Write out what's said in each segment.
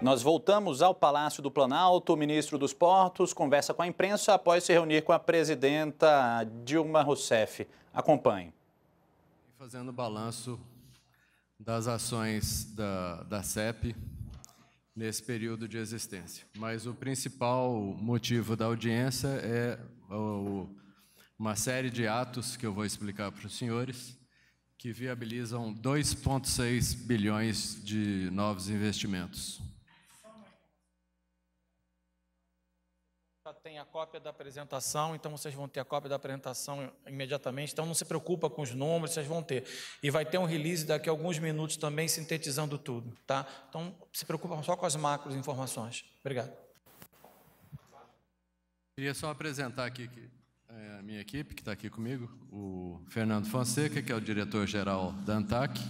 Nós voltamos ao Palácio do Planalto. O ministro dos Portos conversa com a imprensa após se reunir com a presidenta Dilma Rousseff. Acompanhe. Fazendo balanço das ações da, da CEP, nesse período de existência. Mas o principal motivo da audiência é, é uma série de atos que eu vou explicar para os senhores, que viabilizam 2,6 bilhões de novos investimentos. Já tem a cópia da apresentação, então vocês vão ter a cópia da apresentação imediatamente. Então não se preocupa com os números, vocês vão ter. E vai ter um release daqui a alguns minutos também sintetizando tudo, tá? Então se preocupa só com as macros informações. Obrigado. Queria só apresentar aqui que, é, a minha equipe que está aqui comigo, o Fernando Fonseca, que é o diretor-geral da ANTAC,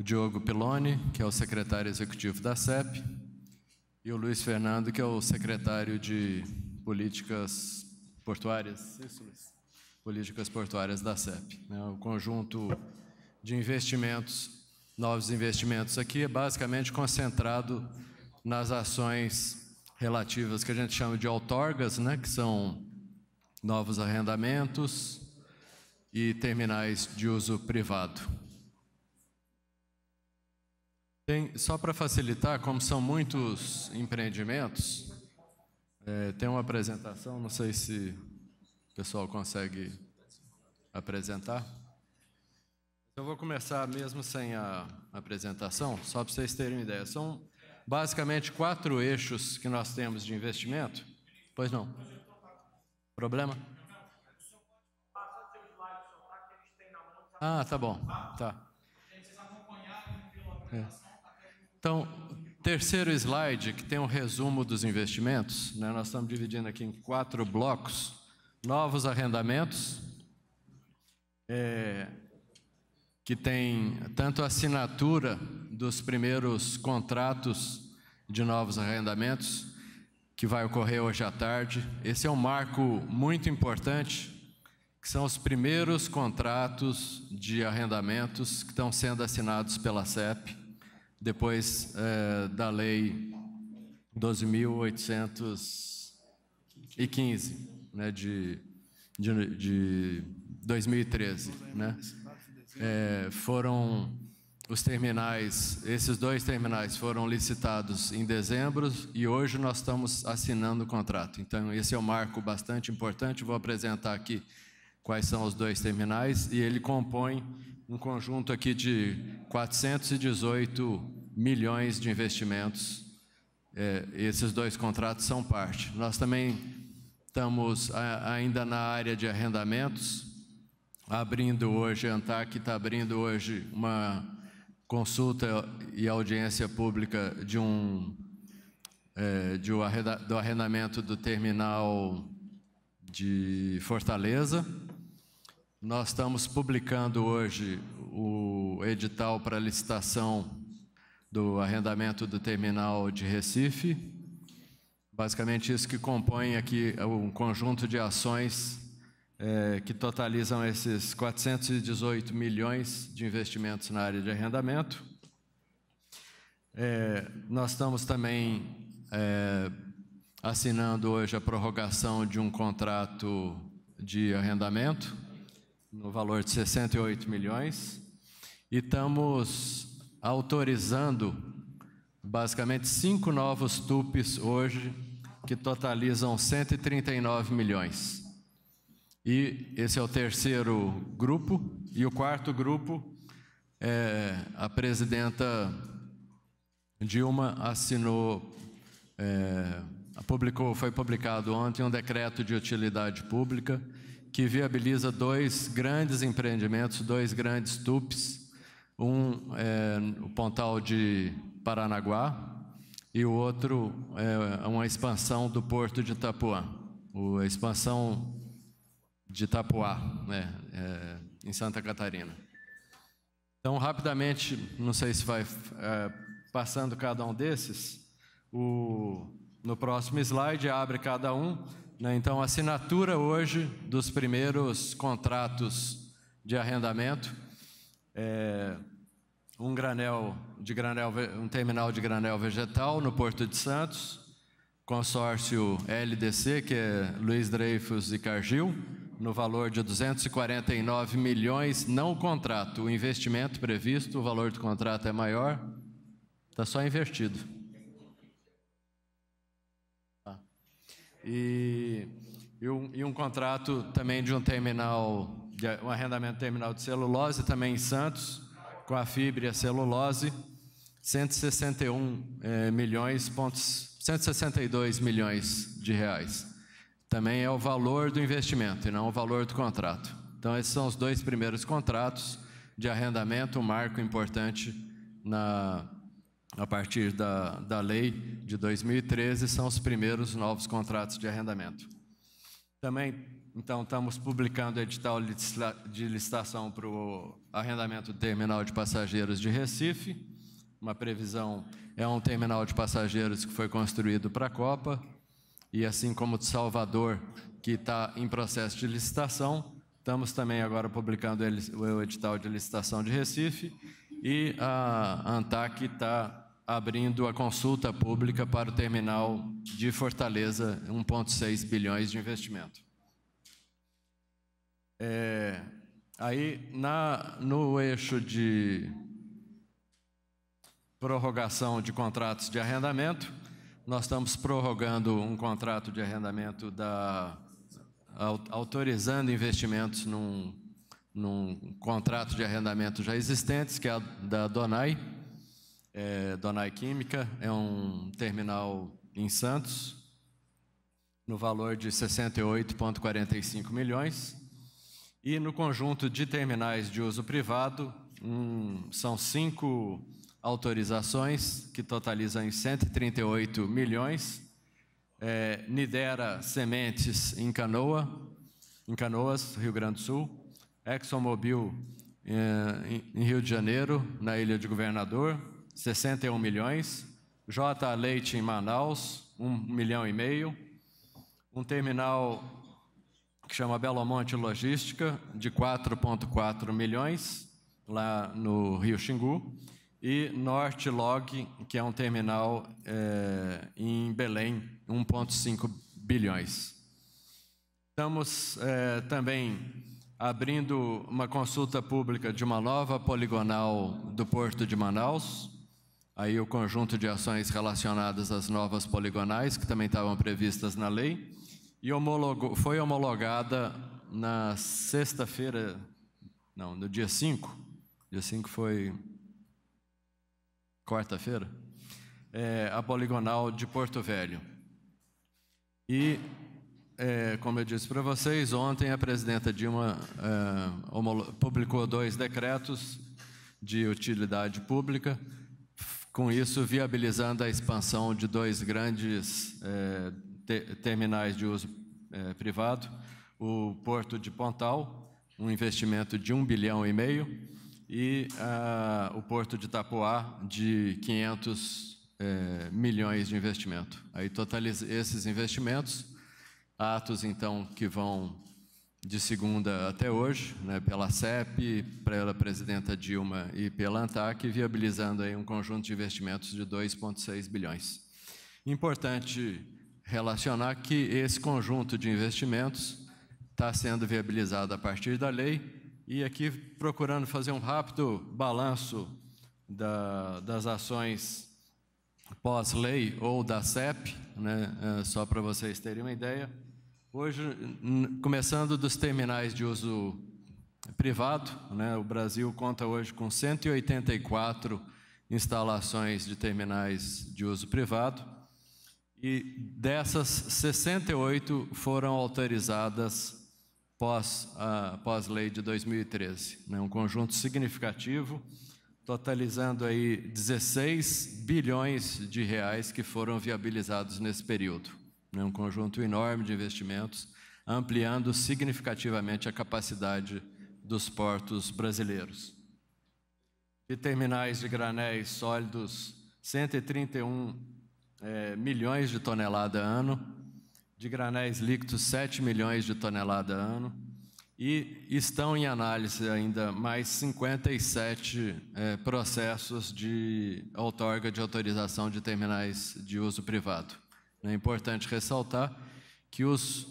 o Diogo Piloni, que é o secretário executivo da CEP, e o Luiz Fernando, que é o secretário de Políticas Portuárias, isso, Luiz? Políticas Portuárias da CEP. O é conjunto de investimentos, novos investimentos aqui, é basicamente concentrado nas ações relativas que a gente chama de outorgas, né? que são novos arrendamentos e terminais de uso privado só para facilitar, como são muitos empreendimentos, é, tem uma apresentação, não sei se o pessoal consegue apresentar. Eu vou começar mesmo sem a apresentação, só para vocês terem uma ideia. São basicamente quatro eixos que nós temos de investimento. Pois não. Problema? Ah, tá bom. Tá. É. Então, terceiro slide, que tem um resumo dos investimentos, né? nós estamos dividindo aqui em quatro blocos: novos arrendamentos, é, que tem tanto a assinatura dos primeiros contratos de novos arrendamentos, que vai ocorrer hoje à tarde. Esse é um marco muito importante, que são os primeiros contratos de arrendamentos que estão sendo assinados pela CEP depois é, da lei 12.815, né, de, de, de 2013, né, é, foram os terminais, esses dois terminais foram licitados em dezembro e hoje nós estamos assinando o contrato. Então, esse é um marco bastante importante. Vou apresentar aqui quais são os dois terminais e ele compõe um conjunto aqui de 418 milhões de investimentos. É, esses dois contratos são parte. Nós também estamos a, ainda na área de arrendamentos, abrindo hoje, a ANTAC está abrindo hoje uma consulta e audiência pública de um, é, de um arrenda, do arrendamento do terminal de Fortaleza nós estamos publicando hoje o edital para licitação do arrendamento do terminal de Recife. Basicamente, isso que compõe aqui é um conjunto de ações é, que totalizam esses 418 milhões de investimentos na área de arrendamento. É, nós estamos também é, assinando hoje a prorrogação de um contrato de arrendamento no valor de 68 milhões e estamos autorizando basicamente cinco novos TUPs hoje que totalizam 139 milhões. E esse é o terceiro grupo e o quarto grupo é, a presidenta Dilma assinou é, publicou, foi publicado ontem um decreto de utilidade pública que viabiliza dois grandes empreendimentos, dois grandes TUPs, um é o Pontal de Paranaguá e o outro é uma expansão do porto de Itapuã, a expansão de Itapuá, né, é, em Santa Catarina. Então, rapidamente, não sei se vai é, passando cada um desses, o, no próximo slide abre cada um. Né, então, a assinatura hoje dos primeiros contratos de arrendamento, é um granel de granel, um terminal de granel vegetal no Porto de Santos, consórcio LDC, que é Luiz Dreyfus e Cargill, no valor de 249 milhões, não o contrato, o investimento previsto, o valor do contrato é maior, está só investido. e, e, um, e um contrato também de um terminal, de um arrendamento terminal de celulose também em Santos, com a fibra e a celulose, 161 é, eh, milhões, pontos, 162 milhões de reais. Também é o valor do investimento e não o valor do contrato. Então, esses são os dois primeiros contratos de arrendamento, um marco importante na, a partir da, da lei de 2013, são os primeiros novos contratos de arrendamento. Também, então, estamos publicando edital de licitação para o arrendamento do terminal de passageiros de Recife. Uma previsão é um terminal de passageiros que foi construído para a Copa, e assim como o de Salvador, que está em processo de licitação, estamos também agora publicando o edital de licitação de Recife, e a ANTAC está abrindo a consulta pública para o terminal de Fortaleza, 1,6 bilhões de investimento. É, aí, na, no eixo de prorrogação de contratos de arrendamento, nós estamos prorrogando um contrato de arrendamento da autorizando investimentos num, num contrato de arrendamento já existentes, que é a da Donai, é, Donai Química, é um terminal em Santos, no valor de 68,45 milhões. E no conjunto de terminais de uso privado, um, são cinco autorizações, que totalizam em 138 milhões. É, Nidera Sementes em, Canoa, em Canoas, Rio Grande do Sul. ExxonMobil é, em Rio de Janeiro, na Ilha de Governador. 61 milhões. J. Leite em Manaus, 1 milhão e meio. Um terminal que chama Belo Monte Logística, de 4,4 milhões, lá no Rio Xingu, e Norte Log, que é um terminal é, em Belém, 1,5 bilhões. Estamos é, também abrindo uma consulta pública de uma nova poligonal do Porto de Manaus, aí o conjunto de ações relacionadas às novas poligonais, que também estavam previstas na lei, e homologou, foi homologada na sexta-feira, não, no dia 5, dia 5 foi quarta-feira, é, a poligonal de Porto Velho. E, é, como eu disse para vocês, ontem a presidenta Dilma é, publicou dois decretos de utilidade pública, com isso viabilizando a expansão de dois grandes eh, te terminais de uso eh, privado, o Porto de Pontal, um investimento de um bilhão e meio, e ah, o Porto de Itapuá, de 500 eh, milhões de investimento. Aí totaliza esses investimentos, atos então que vão de segunda até hoje, né, pela CEP, pela presidenta Dilma e pela ANTAC, viabilizando aí um conjunto de investimentos de 2,6 bilhões. Importante relacionar que esse conjunto de investimentos está sendo viabilizado a partir da lei e aqui procurando fazer um rápido balanço da, das ações pós-lei ou da CEP, né, eh, só para vocês terem uma ideia. Hoje, começando dos terminais de uso privado, né, o Brasil conta hoje com 184 instalações de terminais de uso privado e dessas 68 foram autorizadas pós a pós lei de 2013, né, um conjunto significativo, totalizando aí 16 bilhões de reais que foram viabilizados nesse período né, um conjunto enorme de investimentos, ampliando significativamente a capacidade dos portos brasileiros. De terminais de granéis sólidos, 131 é, milhões de tonelada ano, de granéis líquidos 7 milhões de tonelada ano, e estão em análise ainda mais 57 é, processos de outorga de autorização de terminais de uso privado. É importante ressaltar que os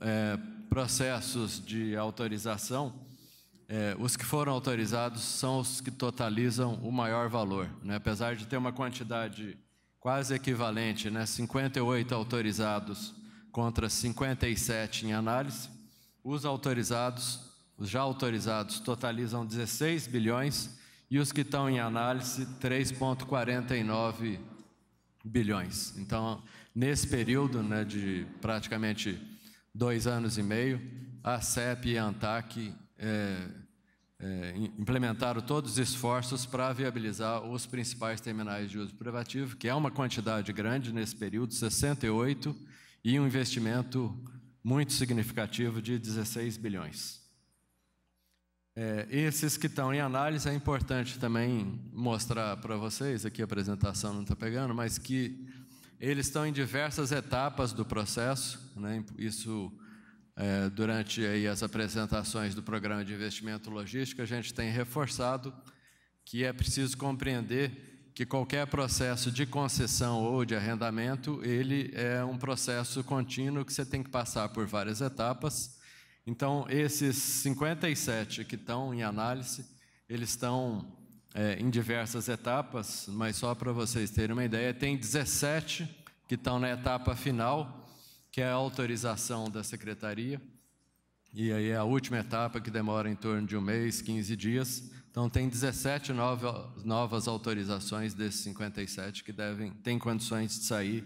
é, processos de autorização, é, os que foram autorizados são os que totalizam o maior valor. Né? Apesar de ter uma quantidade quase equivalente, né? 58 autorizados contra 57 em análise, os autorizados, os já autorizados totalizam 16 bilhões e os que estão em análise 3,49 bilhões bilhões. Então, nesse período né, de praticamente dois anos e meio, a CEP e a ANTAC é, é, implementaram todos os esforços para viabilizar os principais terminais de uso privativo, que é uma quantidade grande nesse período, 68, e um investimento muito significativo de 16 bilhões. É, esses que estão em análise é importante também mostrar para vocês, aqui a apresentação não está pegando, mas que eles estão em diversas etapas do processo, né? isso é, durante aí, as apresentações do programa de investimento logístico, a gente tem reforçado que é preciso compreender que qualquer processo de concessão ou de arrendamento, ele é um processo contínuo que você tem que passar por várias etapas, então, esses 57 que estão em análise, eles estão é, em diversas etapas, mas só para vocês terem uma ideia, tem 17 que estão na etapa final, que é a autorização da secretaria. E aí é a última etapa que demora em torno de um mês, 15 dias. Então tem 17 novas, novas autorizações desses 57 que devem têm condições de sair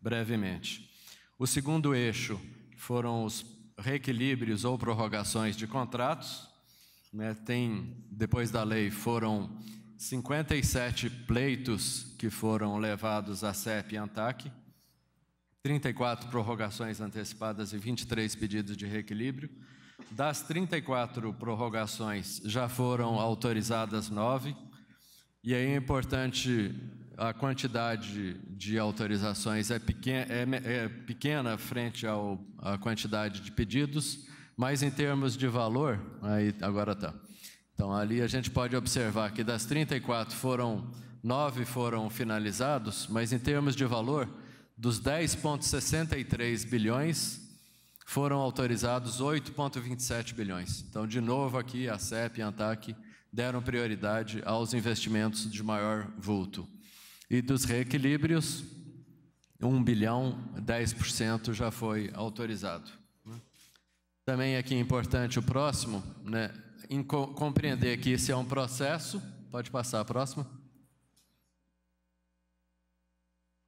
brevemente. O segundo eixo foram os reequilíbrios ou prorrogações de contratos. Né, tem, depois da lei, foram 57 pleitos que foram levados à CEP e ANTAC, 34 prorrogações antecipadas e 23 pedidos de reequilíbrio. Das 34 prorrogações, já foram autorizadas nove. E aí é importante a quantidade de autorizações é pequena, é, é, pequena frente ao, à quantidade de pedidos, mas em termos de valor, aí agora está. Então, ali a gente pode observar que das 34 foram, 9 foram finalizados, mas em termos de valor, dos 10,63 bilhões, foram autorizados 8,27 bilhões. Então, de novo aqui, a CEP e a ANTAC deram prioridade aos investimentos de maior vulto. E dos reequilíbrios, 1 bilhão, 10% já foi autorizado. Também aqui é importante o próximo, né, co compreender que isso é um processo. Pode passar a próxima.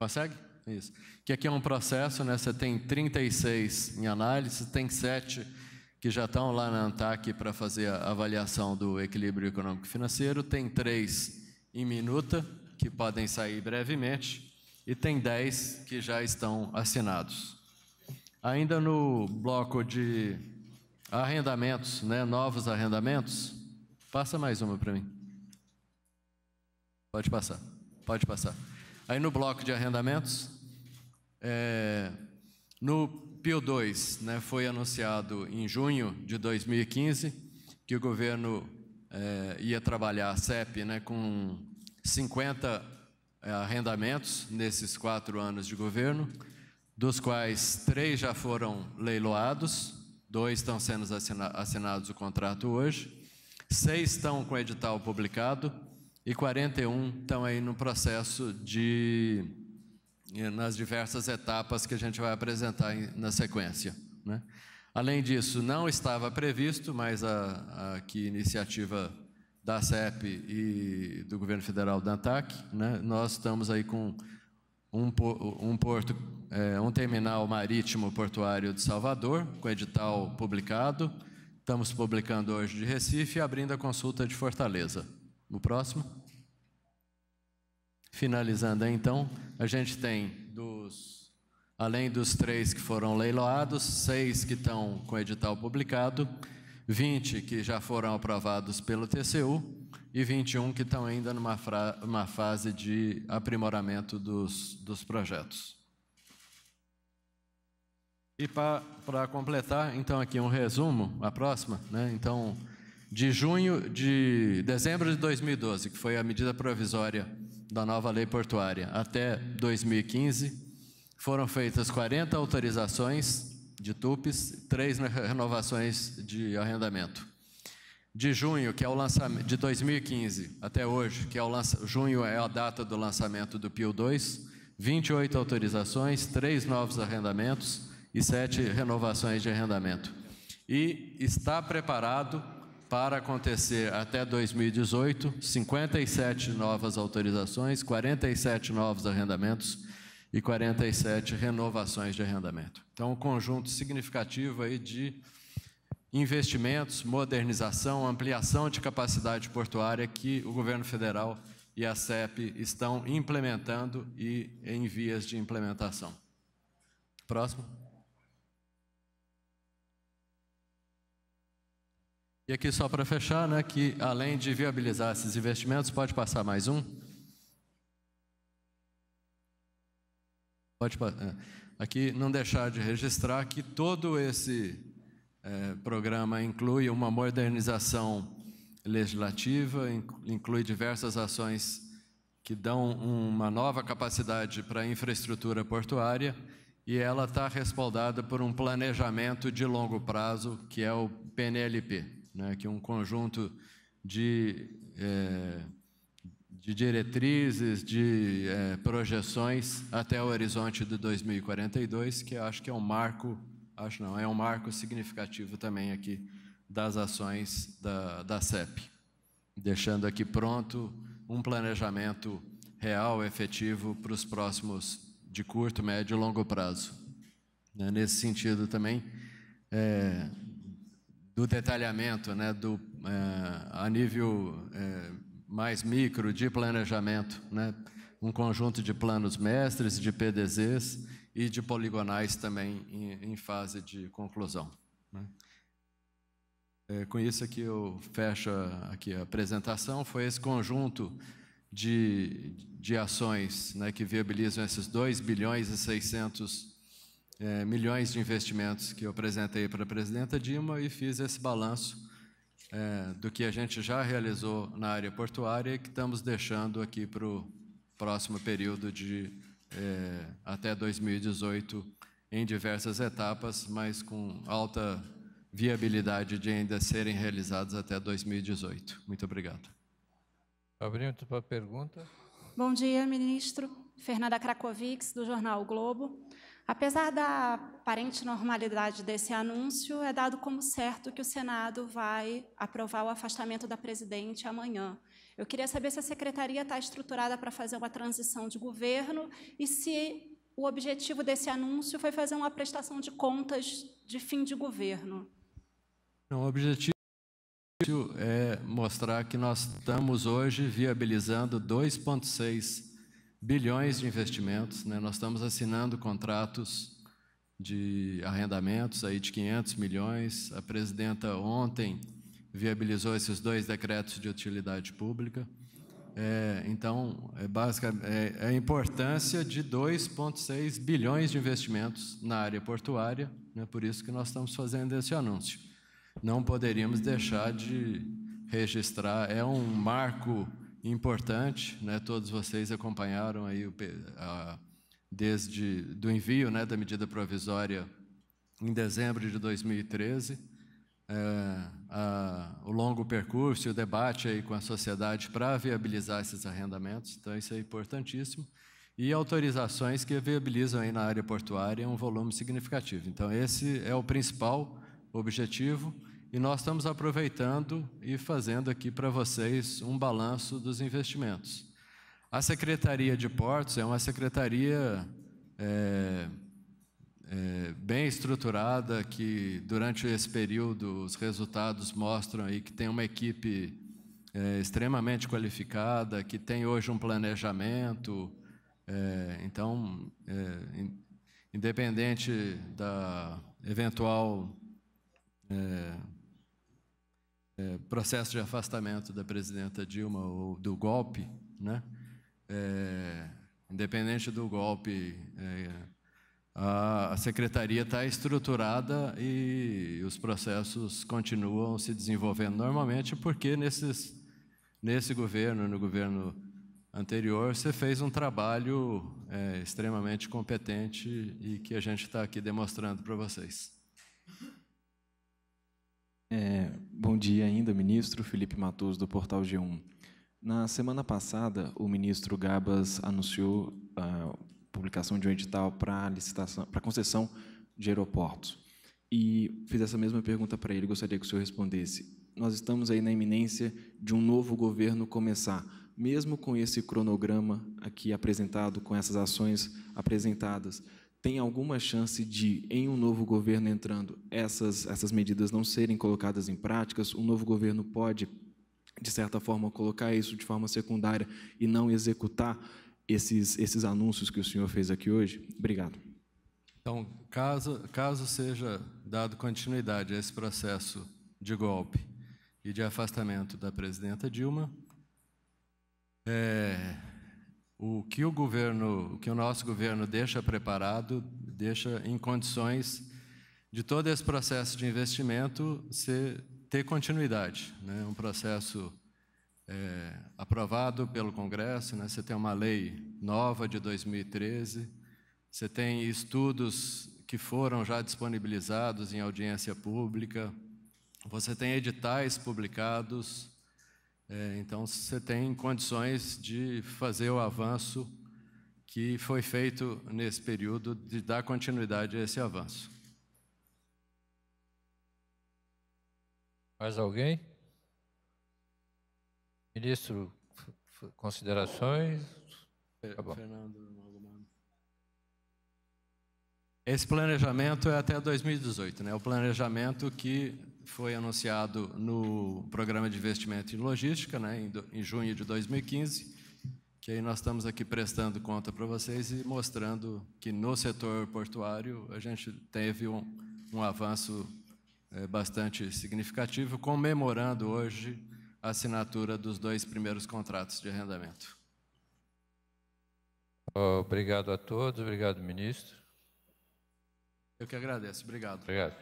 Consegue? Isso. Que aqui é um processo, né? Você tem 36 em análise, tem 7 que já estão lá na ANTAC para fazer a avaliação do equilíbrio econômico financeiro, tem 3 em minuta, que podem sair brevemente, e tem 10 que já estão assinados. Ainda no bloco de arrendamentos, né, novos arrendamentos, passa mais uma para mim. Pode passar, pode passar. Aí no bloco de arrendamentos, é, no Pio 2, né, foi anunciado em junho de 2015 que o governo é, ia trabalhar a CEP né, com 50 eh, arrendamentos nesses quatro anos de governo, dos quais três já foram leiloados, dois estão sendo assinados o contrato hoje, seis estão com edital publicado e 41 estão aí no processo de eh, nas diversas etapas que a gente vai apresentar na sequência. Né? Além disso, não estava previsto, mas a, a que iniciativa da CEP e do governo federal da ANTAC, né? nós estamos aí com um, um porto, é, um terminal marítimo portuário de Salvador, com edital publicado. Estamos publicando hoje de Recife e abrindo a consulta de Fortaleza. No próximo. Finalizando então, a gente tem dos além dos três que foram leiloados, seis que estão com edital publicado 20 que já foram aprovados pelo TCU e 21 que estão ainda numa uma fase de aprimoramento dos, dos projetos. E para completar, então, aqui um resumo, a próxima, né? Então, de junho de dezembro de 2012, que foi a medida provisória da nova lei portuária, até 2015, foram feitas 40 autorizações de TUPES, três renovações de arrendamento. De junho, que é o lançamento de 2015 até hoje, que é o lança, junho é a data do lançamento do Pio 2, 28 autorizações, três novos arrendamentos e sete renovações de arrendamento. E está preparado para acontecer até 2018 57 novas autorizações, 47 novos arrendamentos e 47 renovações de arrendamento. Então, um conjunto significativo aí de investimentos, modernização, ampliação de capacidade portuária que o governo federal e a CEP estão implementando e em vias de implementação. Próximo. E aqui só para fechar, né, que além de viabilizar esses investimentos, pode passar mais um. Pode é. aqui não deixar de registrar que todo esse é, programa inclui uma modernização legislativa, inclui diversas ações que dão uma nova capacidade para a infraestrutura portuária e ela está respaldada por um planejamento de longo prazo que é o PNLP, né, que é um conjunto de é, de diretrizes, de é, projeções até o horizonte de 2042, que eu acho que é um marco, acho não, é um marco significativo também aqui das ações da, da CEP, deixando aqui pronto um planejamento real, efetivo para os próximos de curto, médio e longo prazo. Né? Nesse sentido também é, do detalhamento, né, do, é, a nível mais micro de planejamento, né? um conjunto de planos mestres, de PDZs e de poligonais também em, em fase de conclusão. Né? É, com isso aqui eu fecho aqui a apresentação. Foi esse conjunto de, de ações né, que viabilizam esses 2 bilhões e 600 é, milhões de investimentos que eu apresentei para a presidenta Dilma e fiz esse balanço é, do que a gente já realizou na área portuária e que estamos deixando aqui para o próximo período de é, até 2018 em diversas etapas, mas com alta viabilidade de ainda serem realizados até 2018. Muito obrigado. Abrindo para a pergunta. Bom dia, ministro. Fernanda Krakowicz do jornal o Globo. Apesar da aparente normalidade desse anúncio, é dado como certo que o Senado vai aprovar o afastamento da presidente amanhã. Eu queria saber se a secretaria está estruturada para fazer uma transição de governo e se o objetivo desse anúncio foi fazer uma prestação de contas de fim de governo. Não, o objetivo é mostrar que nós estamos hoje viabilizando 2,6 bilhões de investimentos. Né? Nós estamos assinando contratos de arrendamentos aí de 500 milhões. A presidenta ontem viabilizou esses dois decretos de utilidade pública. É, então, é, básica, é, é a importância de 2,6 bilhões de investimentos na área portuária, né? por isso que nós estamos fazendo esse anúncio. Não poderíamos deixar de registrar, é um marco importante, né? Todos vocês acompanharam aí o, a, desde do envio, né, da medida provisória em dezembro de 2013, é, a, o longo percurso e o debate aí com a sociedade para viabilizar esses arrendamentos. Então isso é importantíssimo e autorizações que viabilizam aí na área portuária um volume significativo. Então esse é o principal objetivo e nós estamos aproveitando e fazendo aqui para vocês um balanço dos investimentos. A Secretaria de Portos é uma secretaria é, é, bem estruturada, que durante esse período os resultados mostram aí que tem uma equipe é, extremamente qualificada, que tem hoje um planejamento. É, então, é, in, independente da eventual é, é, processo de afastamento da presidenta Dilma ou do golpe, né? É, independente do golpe, é, a, a secretaria está estruturada e os processos continuam se desenvolvendo normalmente, porque nesses, nesse governo, no governo anterior, você fez um trabalho é, extremamente competente e que a gente está aqui demonstrando para vocês. É, bom dia ainda, ministro Felipe Matos, do Portal G1. Na semana passada, o ministro Gabas anunciou a publicação de um edital para licitação, para concessão de aeroportos. E fiz essa mesma pergunta para ele, gostaria que o senhor respondesse. Nós estamos aí na iminência de um novo governo começar. Mesmo com esse cronograma aqui apresentado, com essas ações apresentadas, tem alguma chance de, em um novo governo entrando, essas, essas medidas não serem colocadas em práticas? Um novo governo pode, de certa forma, colocar isso de forma secundária e não executar esses, esses anúncios que o senhor fez aqui hoje? Obrigado. Então, caso, caso seja dado continuidade a esse processo de golpe e de afastamento da presidenta Dilma, é, o que o governo, o que o nosso governo deixa preparado, deixa em condições de todo esse processo de investimento ser, ter continuidade, né? Um processo é, aprovado pelo Congresso, né? Você tem uma lei nova de 2013, você tem estudos que foram já disponibilizados em audiência pública, você tem editais publicados é, então, você tem condições de fazer o avanço que foi feito nesse período, de dar continuidade a esse avanço. Mais alguém? Ministro, considerações? Tá bom. Fernando, esse planejamento é até 2018, né? O planejamento que foi anunciado no programa de investimento em logística, né, em, do, em junho de 2015, que aí nós estamos aqui prestando conta para vocês e mostrando que no setor portuário a gente teve um, um avanço é, bastante significativo, comemorando hoje a assinatura dos dois primeiros contratos de arrendamento. Oh, obrigado a todos, obrigado, ministro. Eu que agradeço, obrigado. Obrigado.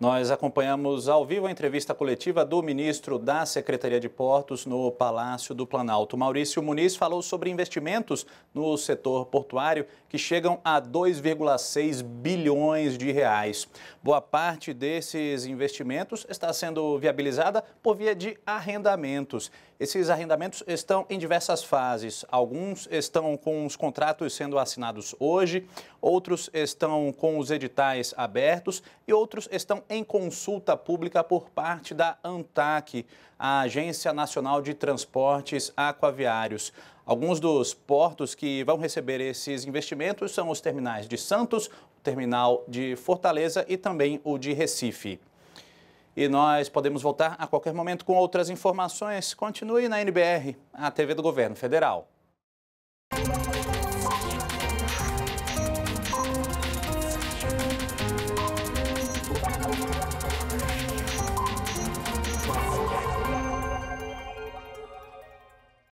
Nós acompanhamos ao vivo a entrevista coletiva do ministro da Secretaria de Portos no Palácio do Planalto. Maurício Muniz falou sobre investimentos no setor portuário que chegam a 2,6 bilhões de reais. Boa parte desses investimentos está sendo viabilizada por via de arrendamentos. Esses arrendamentos estão em diversas fases. Alguns estão com os contratos sendo assinados hoje, outros estão com os editais abertos e outros estão em consulta pública por parte da ANTAC, a Agência Nacional de Transportes Aquaviários. Alguns dos portos que vão receber esses investimentos são os terminais de Santos, o terminal de Fortaleza e também o de Recife. E nós podemos voltar a qualquer momento com outras informações. Continue na NBR, a TV do Governo Federal.